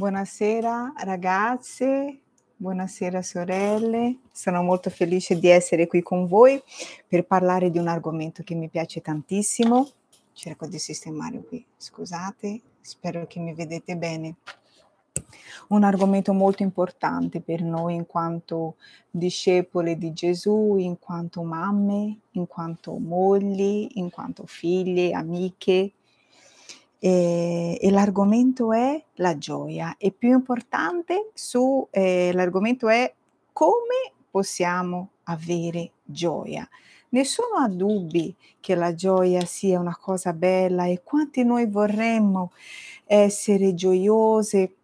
Buonasera ragazze, buonasera sorelle, sono molto felice di essere qui con voi per parlare di un argomento che mi piace tantissimo. Cerco di sistemare qui, scusate, spero che mi vedete bene. Un argomento molto importante per noi in quanto discepole di Gesù, in quanto mamme, in quanto mogli, in quanto figlie, amiche, e, ehm, e l'argomento è la gioia e più importante su, eh, l'argomento è come possiamo avere gioia. Nessuno ha dubbi che la gioia sia una cosa bella e quanti noi vorremmo essere gioiose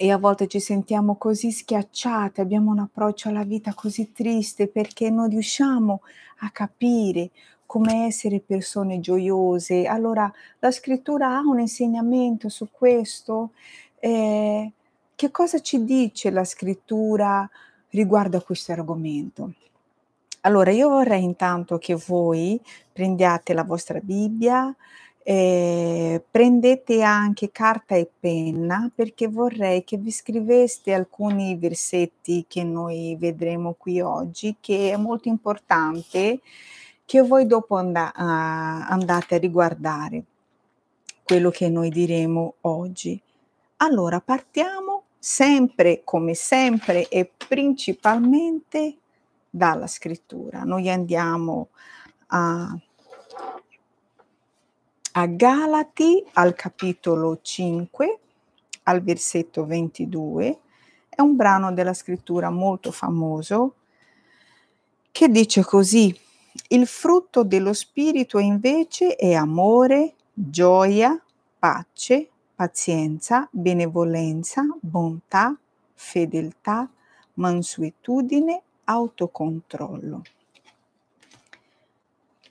e a volte ci sentiamo così schiacciate, abbiamo un approccio alla vita così triste perché non riusciamo a capire come essere persone gioiose. Allora, la scrittura ha un insegnamento su questo? Eh, che cosa ci dice la scrittura riguardo a questo argomento? Allora, io vorrei intanto che voi prendiate la vostra Bibbia, eh, prendete anche carta e penna perché vorrei che vi scriveste alcuni versetti che noi vedremo qui oggi, che è molto importante che voi dopo and- ah, andate a riguardare quello che noi diremo oggi. Allora partiamo sempre, come sempre e principalmente dalla scrittura. Noi andiamo a, a Galati al capitolo 5, al versetto 22. È un brano della scrittura molto famoso che dice così, il frutto dello Spirito invece è amore, gioia, pace, pazienza, benevolenza, bontà, fedeltà, mansuetudine, autocontrollo.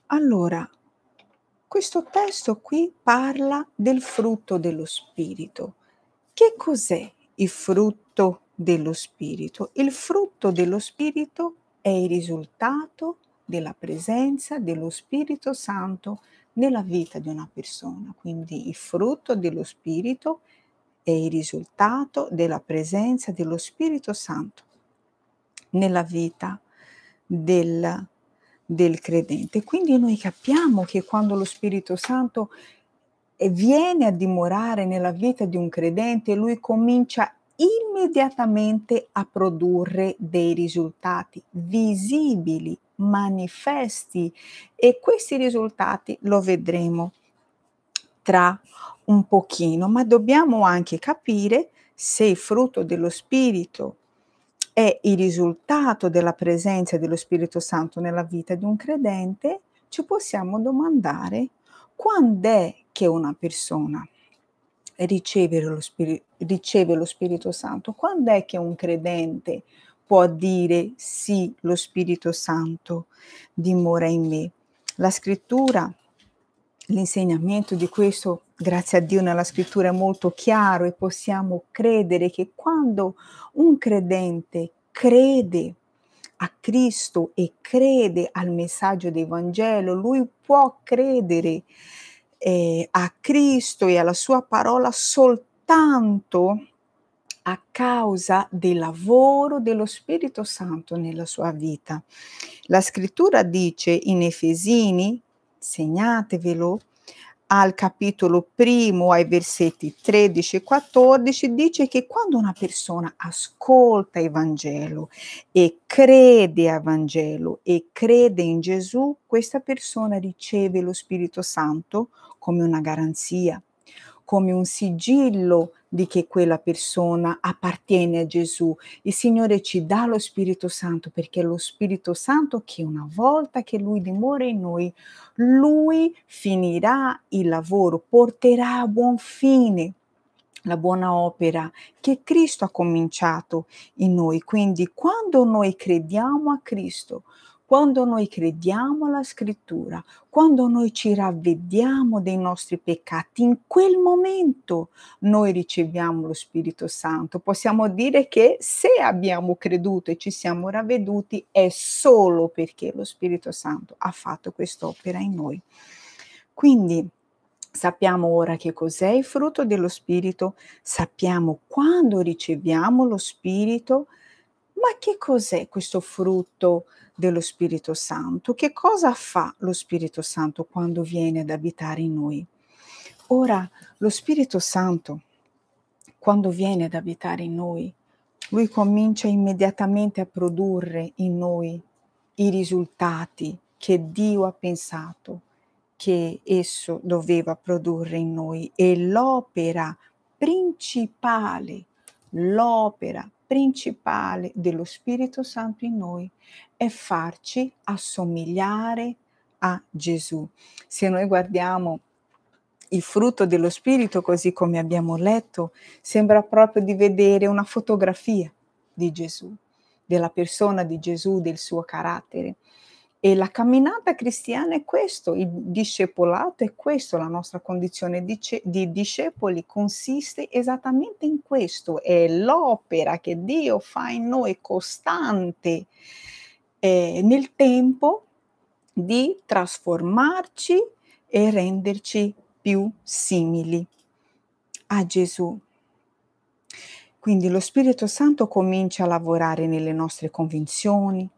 Allora, questo testo qui parla del frutto dello Spirito. Che cos'è il frutto dello Spirito? Il frutto dello Spirito è il risultato della presenza dello Spirito Santo nella vita di una persona. Quindi il frutto dello Spirito è il risultato della presenza dello Spirito Santo nella vita del, del credente. Quindi noi capiamo che quando lo Spirito Santo eh, viene a dimorare nella vita di un credente, lui comincia immediatamente a produrre dei risultati visibili, manifesti e questi risultati lo vedremo tra un pochino, ma dobbiamo anche capire se il frutto dello Spirito è il risultato della presenza dello Spirito Santo nella vita di un credente, ci possiamo domandare quando è che una persona ricevere lo, Spirito, riceve lo Spirito Santo? Quando è che un credente può dire sì, lo Spirito Santo dimora in me? La scrittura, l'insegnamento di questo, grazie a Dio nella scrittura è molto chiaro e possiamo credere che quando un credente crede a Cristo e crede al messaggio del Vangelo, lui può credere eh, a Cristo e alla sua parola soltanto a causa del lavoro dello Spirito Santo nella sua vita. La scrittura dice in Efesini, segnatevelo, al capitolo primo, ai versetti 13 e 14, dice che quando una persona ascolta il Vangelo e crede al Vangelo e crede in Gesù, questa persona riceve lo Spirito Santo come una garanzia, come un sigillo di che quella persona appartiene a Gesù. Il Signore ci dà lo Spirito Santo perché è lo Spirito Santo che una volta che Lui dimora in noi, Lui finirà il lavoro, porterà a buon fine la buona opera che Cristo ha cominciato in noi. Quindi quando noi crediamo a Cristo, quando noi crediamo alla scrittura, quando noi ci ravvediamo dei nostri peccati, in quel momento noi riceviamo lo Spirito Santo. Possiamo dire che se abbiamo creduto e ci siamo ravveduti è solo perché lo Spirito Santo ha fatto quest'opera in noi. Quindi Sappiamo ora che cos'è il frutto dello Spirito, sappiamo quando riceviamo lo Spirito, ma che cos'è questo frutto dello Spirito Santo? Che cosa fa lo Spirito Santo quando viene ad abitare in noi? Ora, lo Spirito Santo, quando viene ad abitare in noi, lui comincia immediatamente a produrre in noi i risultati che Dio ha pensato che esso doveva produrre in noi e l'opera principale, l'opera principale dello Spirito Santo in noi è farci assomigliare a Gesù. Se noi guardiamo il frutto dello Spirito, così come abbiamo letto, sembra proprio di vedere una fotografia di Gesù, della persona di Gesù, del suo carattere. E la camminata cristiana è questo, il discepolato è questo, la nostra condizione di, discepoli consiste esattamente in questo, è l'opera che Dio fa in noi costante eh, nel tempo di trasformarci e renderci più simili a Gesù. Quindi lo Spirito Santo comincia a lavorare nelle nostre convinzioni,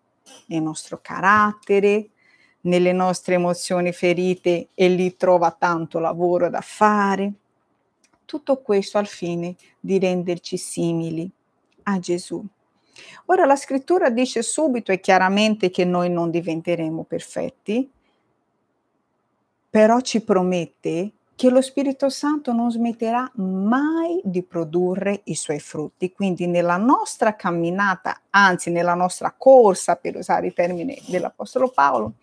nel nostro carattere, nelle nostre emozioni ferite e lì trova tanto lavoro da fare. Tutto questo al fine di renderci simili a Gesù. Ora la scrittura dice subito e chiaramente che noi non diventeremo perfetti, però ci promette che lo Spirito Santo non smetterà mai di produrre i suoi frutti. Quindi nella nostra camminata, anzi nella nostra corsa, per usare i termini dell'Apostolo Paolo,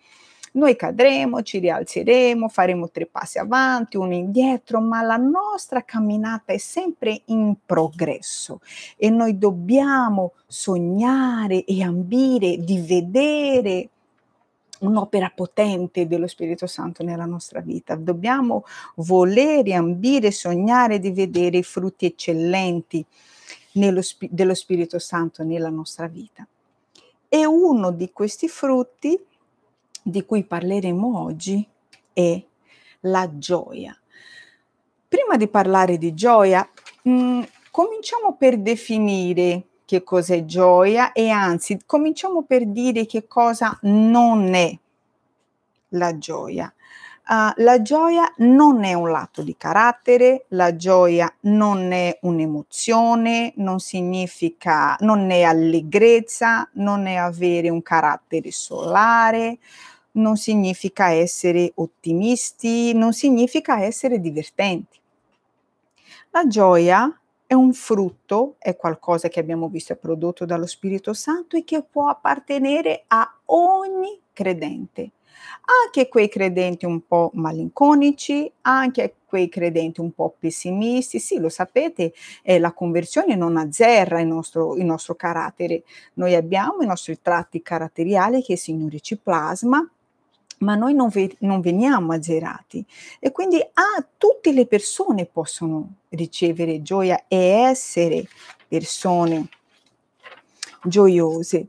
noi cadremo, ci rialzeremo, faremo tre passi avanti, uno indietro, ma la nostra camminata è sempre in progresso e noi dobbiamo sognare e ambire di vedere un'opera potente dello Spirito Santo nella nostra vita. Dobbiamo volere, ambire, sognare di vedere i frutti eccellenti spi- dello Spirito Santo nella nostra vita. E uno di questi frutti di cui parleremo oggi è la gioia. Prima di parlare di gioia, mh, mm, cominciamo per definire che cos'è gioia e anzi cominciamo per dire che cosa non è la gioia. Uh, la gioia non è un lato di carattere, la gioia non è un'emozione, non significa, non è allegrezza, non è avere un carattere solare, non significa essere ottimisti, non significa essere divertenti. La gioia è un frutto, è qualcosa che abbiamo visto è prodotto dallo Spirito Santo e che può appartenere a ogni credente, anche quei credenti un po' malinconici, anche quei credenti un po' pessimisti. Sì, lo sapete, eh, la conversione non azzerra il nostro, il nostro carattere. Noi abbiamo i nostri tratti caratteriali che il Signore ci plasma ma noi non, ve- non, veniamo azzerati. E quindi ah, tutte le persone possono ricevere gioia e essere persone gioiose.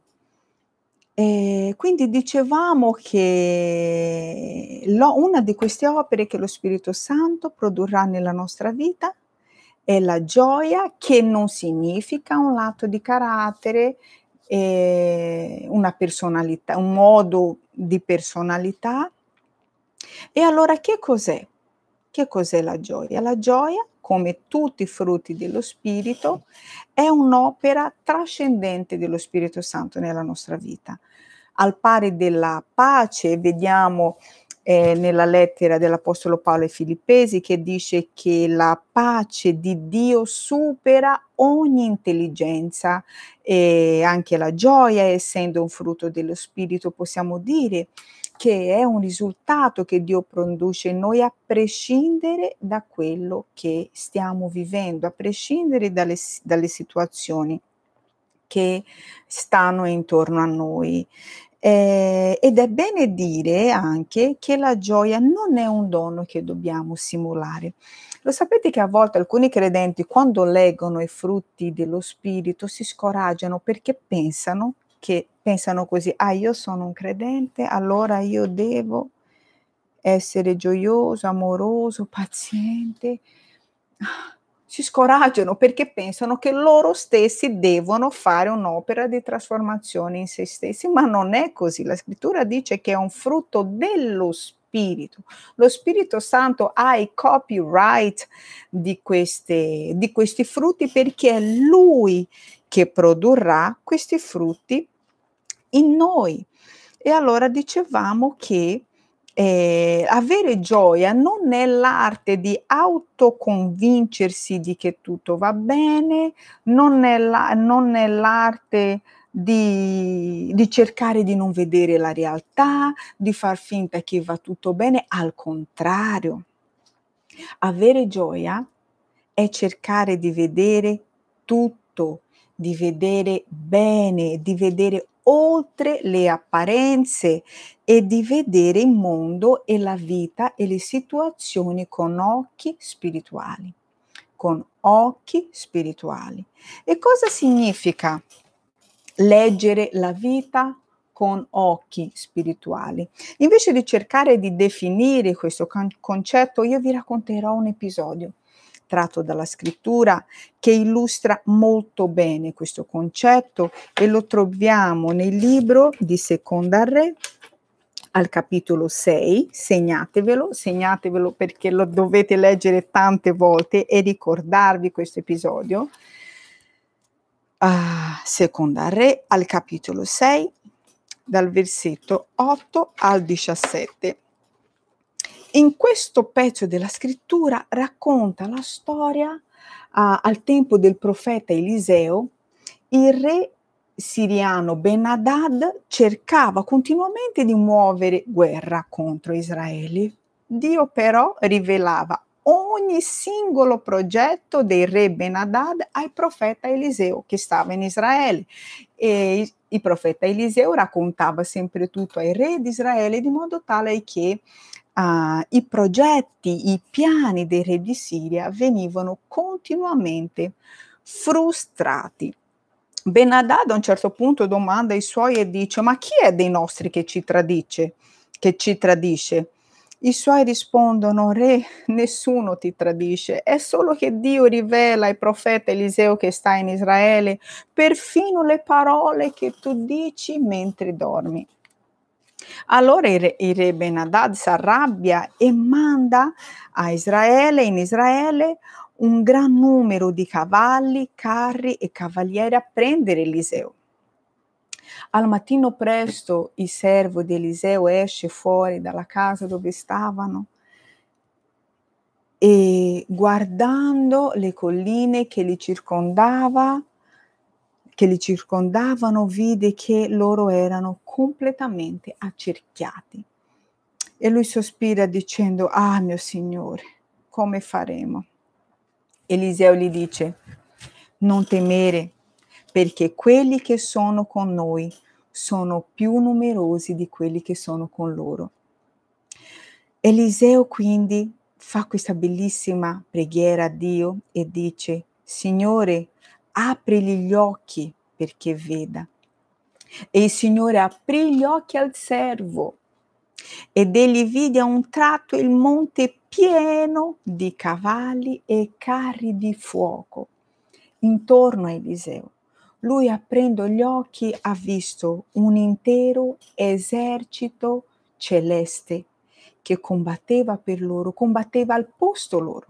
E quindi dicevamo che lo, una di queste opere che lo Spirito Santo produrrà nella nostra vita è la gioia che non significa un lato di carattere, eh, una personalità, un modo di personalità. E allora che cos'è? Che cos'è la gioia? La gioia, come tutti i frutti dello Spirito, è un'opera trascendente dello Spirito Santo nella nostra vita. Al pari della pace, vediamo eh, nella lettera dell'Apostolo Paolo ai Filippesi che dice che la pace di Dio supera ogni intelligenza e anche la gioia, essendo un frutto dello Spirito, possiamo dire che è un risultato che Dio produce in noi a prescindere da quello che stiamo vivendo, a prescindere dalle, dalle situazioni che stanno intorno a noi. Eh, ed è bene dire anche che la gioia non è un dono che dobbiamo simulare. Lo sapete che a volte alcuni credenti, quando leggono i frutti dello Spirito, si scoraggiano perché pensano che pensano così, ah io sono un credente, allora io devo essere gioioso, amoroso, paziente. Ah, si scoraggiano perché pensano che loro stessi devono fare un'opera di trasformazione in se stessi, ma non è così. La scrittura dice che è un frutto dello Spirito. Lo Spirito Santo ha i copyright di, queste, di questi frutti perché è Lui che produrrà questi frutti in noi. E allora dicevamo che eh, avere gioia non nell'arte di autoconvincersi di che tutto va bene, non, nella, non nell'arte di, di, cercare di non vedere la realtà, di far finta che va tutto bene, al contrario, avere gioia è cercare di vedere tutto, di vedere bene, di vedere oltre le apparenze e di vedere il mondo e la vita e le situazioni con occhi spirituali. Con occhi spirituali. E cosa significa leggere la vita con occhi spirituali? Invece di cercare di definire questo concetto, io vi racconterò un episodio tratto dalla scrittura che illustra molto bene questo concetto e lo troviamo nel libro di Seconda Re al capitolo 6, segnatevelo, segnatevelo perché lo dovete leggere tante volte e ricordarvi questo episodio. Uh, seconda Re al capitolo 6, dal versetto 8 al 17 in questo pezzo della scrittura racconta la storia uh, al tempo del profeta Eliseo, il re siriano Ben Hadad cercava continuamente di muovere guerra contro Israele. Dio però rivelava ogni singolo progetto del re Ben Hadad al profeta Eliseo che stava in Israele. E il profeta Eliseo raccontava sempre tutto ai re di Israele di modo tale che uh, i progetti, i piani dei re di Siria venivano continuamente frustrati. Ben Haddad a un certo punto domanda ai suoi e dice: Ma chi è dei nostri che ci tradisce? Che ci tradisce? I suoi rispondono: Re, nessuno ti tradisce, è solo che Dio rivela ai profeti Eliseo che sta in Israele perfino le parole che tu dici mentre dormi. Allora il re, il re Ben-Hadad si arrabbia e manda a Israele, in Israele, un gran numero di cavalli, carri e cavalieri a prendere Eliseo. Al mattino presto il servo di Eliseo esce fuori dalla casa dove stavano e guardando le colline che li circondava, che li circondavano, vide che loro erano completamente accerchiati. E lui sospira dicendo, ah mio Signore, come faremo? Eliseo gli dice, non temere, perché quelli che sono con noi sono più numerosi di quelli che sono con loro. Eliseo quindi fa questa bellissima preghiera a Dio e dice, Signore, aprigli gli occhi perché veda. E il Signore aprì gli occhi al servo ed egli vide a un tratto il monte pieno di cavalli e carri di fuoco intorno a Eliseo. Lui aprendo gli occhi ha visto un intero esercito celeste che combatteva per loro, combatteva al posto loro.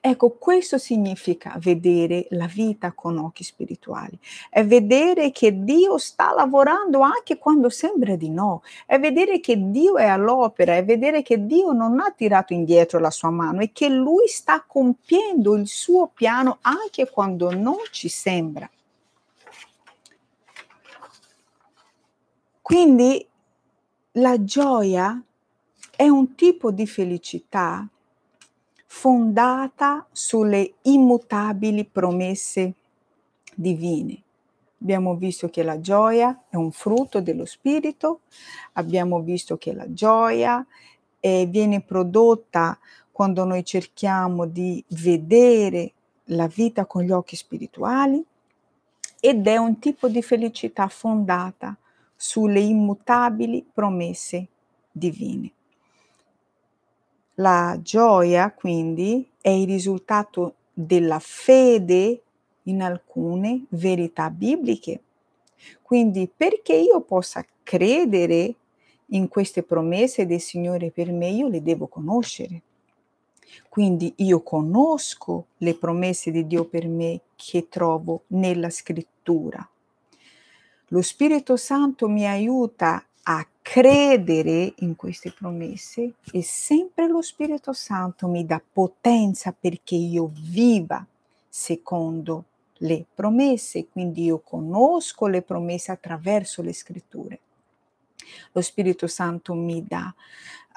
Ecco, questo significa vedere la vita con occhi spirituali, è vedere che Dio sta lavorando anche quando sembra di no, è vedere che Dio è all'opera, è vedere che Dio non ha tirato indietro la sua mano e che Lui sta compiendo il suo piano anche quando non ci sembra. Quindi la gioia è un tipo di felicità fondata sulle immutabili promesse divine. Abbiamo visto che la gioia è un frutto dello spirito, abbiamo visto che la gioia eh, viene prodotta quando noi cerchiamo di vedere la vita con gli occhi spirituali ed è un tipo di felicità fondata sulle immutabili promesse divine. La gioia, quindi, è il risultato della fede in alcune verità bibliche. Quindi perché io possa credere in queste promesse del Signore per me, io le devo conoscere. Quindi io conosco le promesse di Dio per me che trovo nella scrittura. Lo Spirito Santo mi aiuta credere in queste promesse e sempre lo Spirito Santo mi dà potenza perché io viva secondo le promesse, quindi io conosco le promesse attraverso le scritture. Lo Spirito Santo mi dà,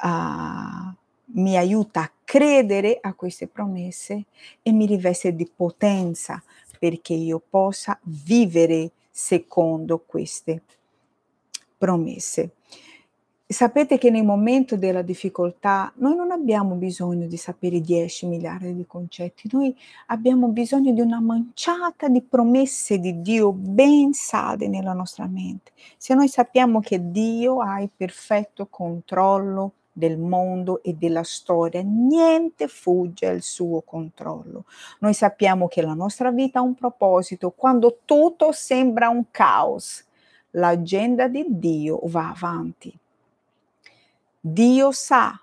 uh, mi aiuta a credere a queste promesse e mi riveste di potenza perché io possa vivere secondo queste promesse. Sapete che nel momento della difficoltà noi non abbiamo bisogno di sapere 10 miliardi di concetti, noi abbiamo bisogno di una manciata di promesse di Dio ben sade nella nostra mente. Se noi sappiamo che Dio ha il perfetto controllo del mondo e della storia, niente fugge al suo controllo. Noi sappiamo che la nostra vita ha un proposito quando tutto sembra un caos. L'agenda di Dio va avanti Dio sa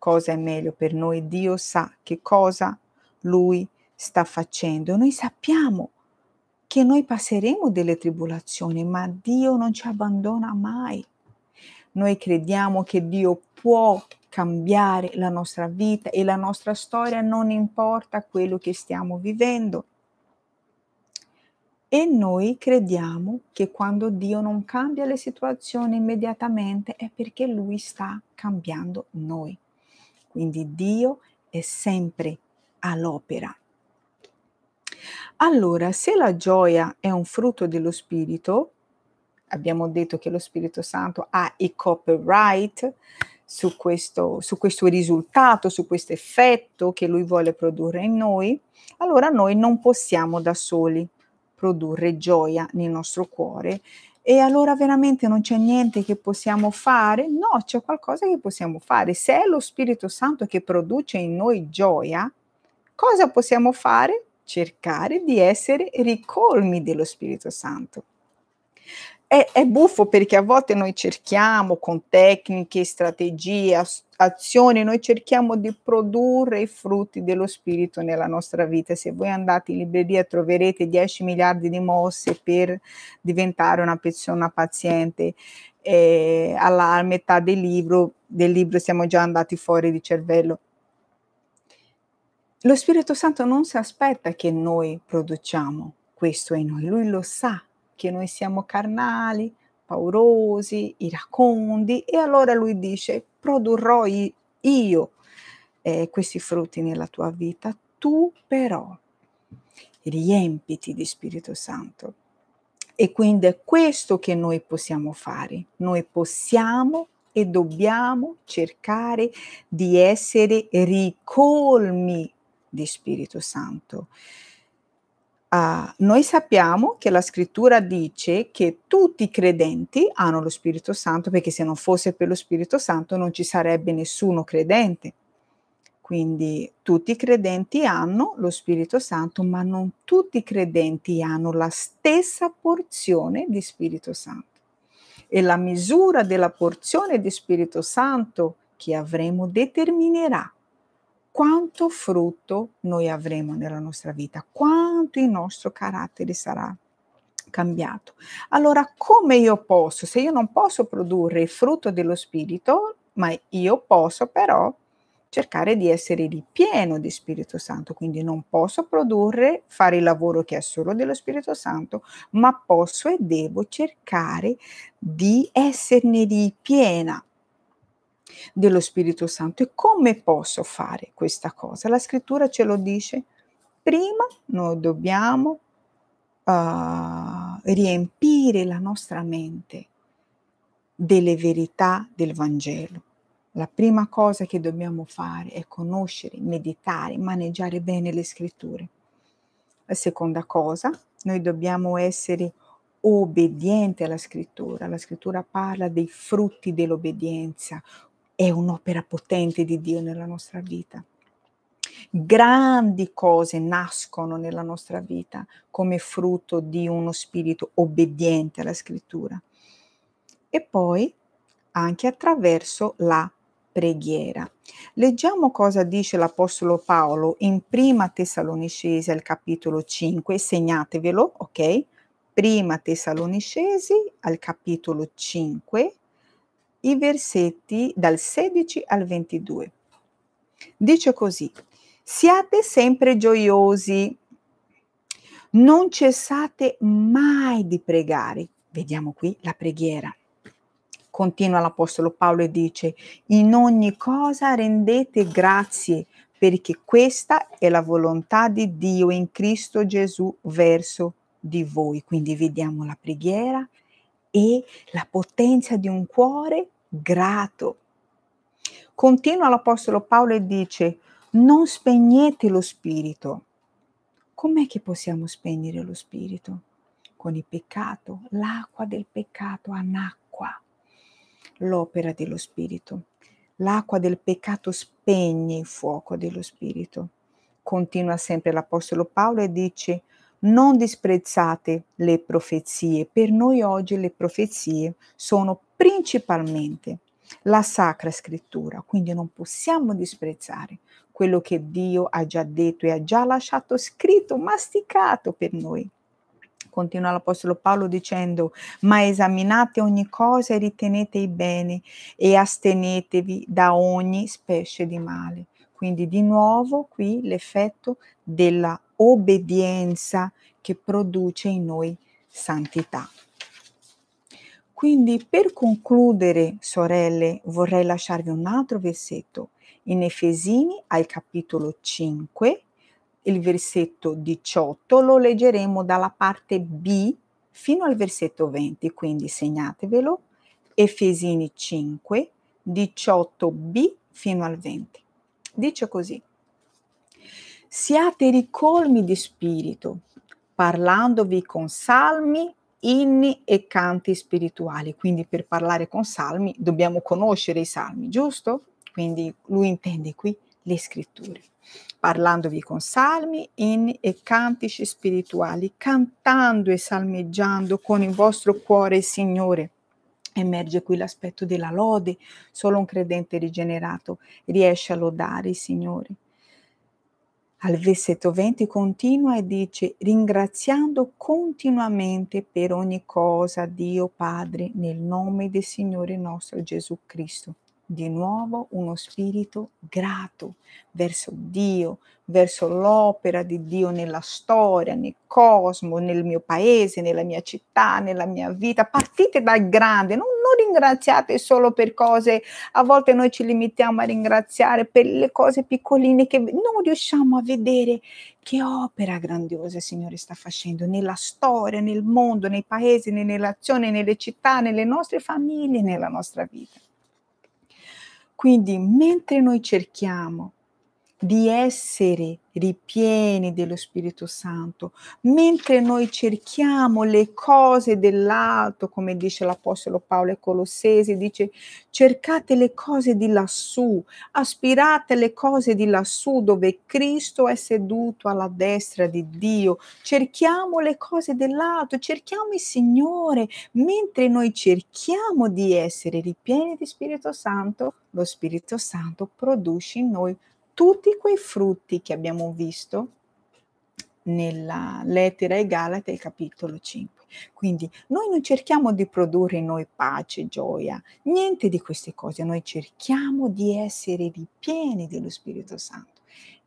cosa è meglio per noi, Dio sa che cosa Lui sta facendo. Noi sappiamo che noi passeremo delle tribolazioni, ma Dio non ci abbandona mai. Noi crediamo che Dio può cambiare la nostra vita e la nostra storia, non importa quello che stiamo vivendo. E noi crediamo che quando Dio non cambia le situazioni immediatamente è perché Lui sta cambiando noi. Quindi Dio è sempre all'opera. Allora, se la gioia è un frutto dello Spirito, abbiamo detto che lo Spirito Santo ha i copyright su questo, su questo risultato, su questo effetto che lui vuole produrre in noi, allora noi non possiamo da soli produrre gioia nel nostro cuore. E allora veramente non c'è niente che possiamo fare? No, c'è qualcosa che possiamo fare. Se è lo Spirito Santo che produce in noi gioia, cosa possiamo fare? Cercare di essere ricolmi dello Spirito Santo. È, è buffo perché a volte noi cerchiamo con tecniche, strategie, astuzie, azione noi cerchiamo di produrre i frutti dello spirito nella nostra vita. Se voi andate in libreria troverete 10 miliardi di mosse per diventare una persona paziente. Eh, alla metà del libro, del libro siamo già andati fuori di cervello. Lo Spirito Santo non si aspetta che noi produciamo questo in noi, lui lo sa che noi siamo carnali, paurosi, iracondi e allora lui dice produrrò io eh, questi frutti nella tua vita, tu però riempiti di Spirito Santo. E quindi è questo che noi possiamo fare. Noi possiamo e dobbiamo cercare di essere ricolmi di Spirito Santo. Uh, noi sappiamo che la scrittura dice che tutti i credenti hanno lo Spirito Santo perché se non fosse per lo Spirito Santo non ci sarebbe nessuno credente. Quindi tutti i credenti hanno lo Spirito Santo, ma non tutti i credenti hanno la stessa porzione di Spirito Santo. E la misura della porzione di Spirito Santo che avremo determinerà quanto frutto noi avremo nella nostra vita, quanto il nostro carattere sarà cambiato. Allora, come io posso, se io non posso produrre il frutto dello Spirito, ma io posso però cercare di essere ripieno di Spirito Santo, quindi non posso produrre, fare il lavoro che è solo dello Spirito Santo, ma posso e devo cercare di esserne ripiena dello Spirito Santo. E come posso fare questa cosa? La scrittura ce lo dice. Prima noi dobbiamo uh, riempire la nostra mente delle verità del Vangelo. La prima cosa che dobbiamo fare è conoscere, meditare, maneggiare bene le scritture. La seconda cosa, noi dobbiamo essere obbedienti alla scrittura. La scrittura parla dei frutti dell'obbedienza, è un'opera potente di Dio nella nostra vita. Grandi cose nascono nella nostra vita come frutto di uno spirito obbediente alla scrittura. E poi anche attraverso la preghiera. Leggiamo cosa dice l'Apostolo Paolo in Prima Tessalonicesi al capitolo 5, segnatevelo, ok? Prima Tessalonicesi al capitolo 5, i versetti dal 16 al 22. Dice così, siate sempre gioiosi, non cessate mai di pregare. Vediamo qui la preghiera. Continua l'Apostolo Paolo e dice, in ogni cosa rendete grazie perché questa è la volontà di Dio in Cristo Gesù verso di voi. Quindi vediamo la preghiera, e la potenza di un cuore grato. Continua l'Apostolo Paolo e dice, non spegnete lo spirito. Com'è che possiamo spegnere lo spirito? Con il peccato, l'acqua del peccato anacqua, l'opera dello spirito. L'acqua del peccato spegne il fuoco dello spirito. Continua sempre l'Apostolo Paolo e dice, non disprezzate le profezie. Per noi oggi le profezie sono principalmente la sacra scrittura, quindi non possiamo disprezzare quello che Dio ha già detto e ha già lasciato scritto, masticato per noi. Continua l'Apostolo Paolo dicendo, ma esaminate ogni cosa e ritenete i bene e astenetevi da ogni specie di male. Quindi di nuovo qui l'effetto della obbedienza che produce in noi santità. Quindi per concludere, sorelle, vorrei lasciarvi un altro versetto in Efesini al capitolo 5, il versetto 18, lo leggeremo dalla parte B fino al versetto 20, quindi segnatevelo, Efesini 5, 18b fino al 20. Dice così, Siate ricolmi di spirito, parlandovi con salmi, inni e canti spirituali. Quindi per parlare con salmi dobbiamo conoscere i salmi, giusto? Quindi lui intende qui le scritture. Parlandovi con salmi, inni e cantici spirituali, cantando e salmeggiando con il vostro cuore Signore. Emerge qui l'aspetto della lode, solo un credente rigenerato riesce a lodare il Signore al versetto 20 continua e dice ringraziando continuamente per ogni cosa Dio Padre nel nome del Signore nostro Gesù Cristo di nuovo uno spirito grato verso Dio, verso l'opera di Dio nella storia, nel cosmo, nel mio paese, nella mia città, nella mia vita. Partite dal grande, non, non ringraziate solo per cose, a volte noi ci limitiamo a ringraziare per le cose piccoline che non riusciamo a vedere che opera grandiosa il Signore sta facendo nella storia, nel mondo, nei paesi, nelle azioni, nelle città, nelle nostre famiglie, nella nostra vita. Quindi mentre noi cerchiamo di essere ripieni dello Spirito Santo, mentre noi cerchiamo le cose dell'alto, come dice l'Apostolo Paolo ai Colossesi, dice cercate le cose di lassù, aspirate le cose di lassù dove Cristo è seduto alla destra di Dio, cerchiamo le cose dell'alto, cerchiamo il Signore, mentre noi cerchiamo di essere ripieni di Spirito Santo, lo Spirito Santo produce in noi tutti quei frutti che abbiamo visto nella lettera ai Galate, capitolo 5. Quindi noi non cerchiamo di produrre in noi pace, gioia, niente di queste cose, noi cerchiamo di essere ripieni dello Spirito Santo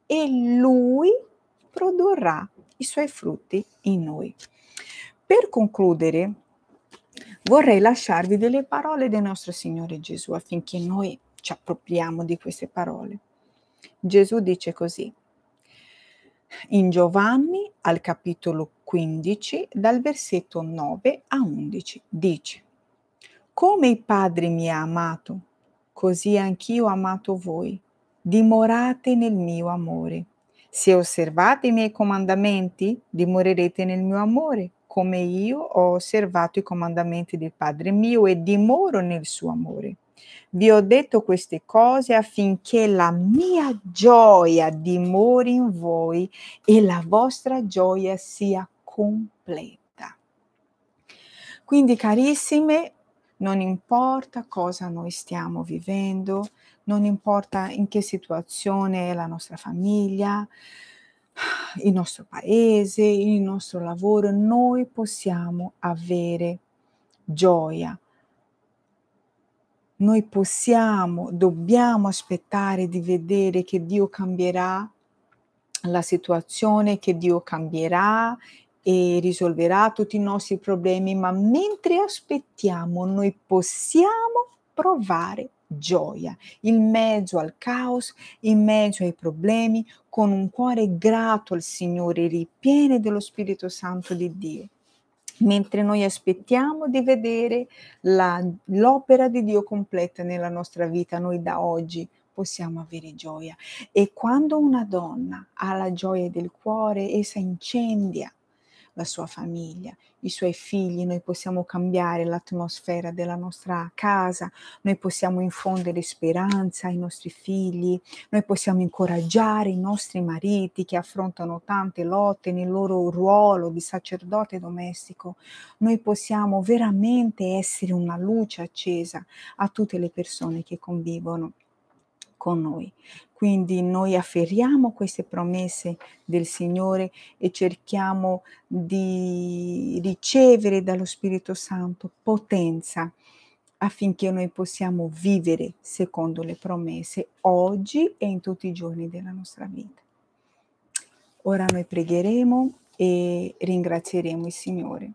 e Lui produrrà i suoi frutti in noi. Per concludere, vorrei lasciarvi delle parole del nostro Signore Gesù affinché noi ci appropriamo di queste parole. Gesù dice così in Giovanni al capitolo 15 dal versetto 9 a 11 dice come il Padre mi ha amato così anch'io ho amato voi dimorate nel mio amore se osservate i miei comandamenti dimorerete nel mio amore come io ho osservato i comandamenti del Padre mio e dimoro nel suo amore vi ho detto queste cose affinché la mia gioia dimori in voi e la vostra gioia sia completa. Quindi carissime, non importa cosa noi stiamo vivendo, non importa in che situazione è la nostra famiglia, il nostro paese, il nostro lavoro, noi possiamo avere gioia noi possiamo, dobbiamo aspettare di vedere che Dio cambierà la situazione, che Dio cambierà e risolverà tutti i nostri problemi, ma mentre aspettiamo noi possiamo provare gioia in mezzo al caos, in mezzo ai problemi, con un cuore grato al Signore, ripieno dello Spirito Santo di Dio mentre noi aspettiamo di vedere la, l'opera di Dio completa nella nostra vita, noi da oggi possiamo avere gioia. E quando una donna ha la gioia del cuore, essa incendia la sua famiglia, i suoi figli, noi possiamo cambiare l'atmosfera della nostra casa, noi possiamo infondere speranza ai nostri figli, noi possiamo incoraggiare i nostri mariti che affrontano tante lotte nel loro ruolo di sacerdote domestico, noi possiamo veramente essere una luce accesa a tutte le persone che convivono con noi. Quindi noi afferriamo queste promesse del Signore e cerchiamo di ricevere dallo Spirito Santo potenza affinché noi possiamo vivere secondo le promesse oggi e in tutti i giorni della nostra vita. Ora noi pregheremo e ringrazieremo il Signore.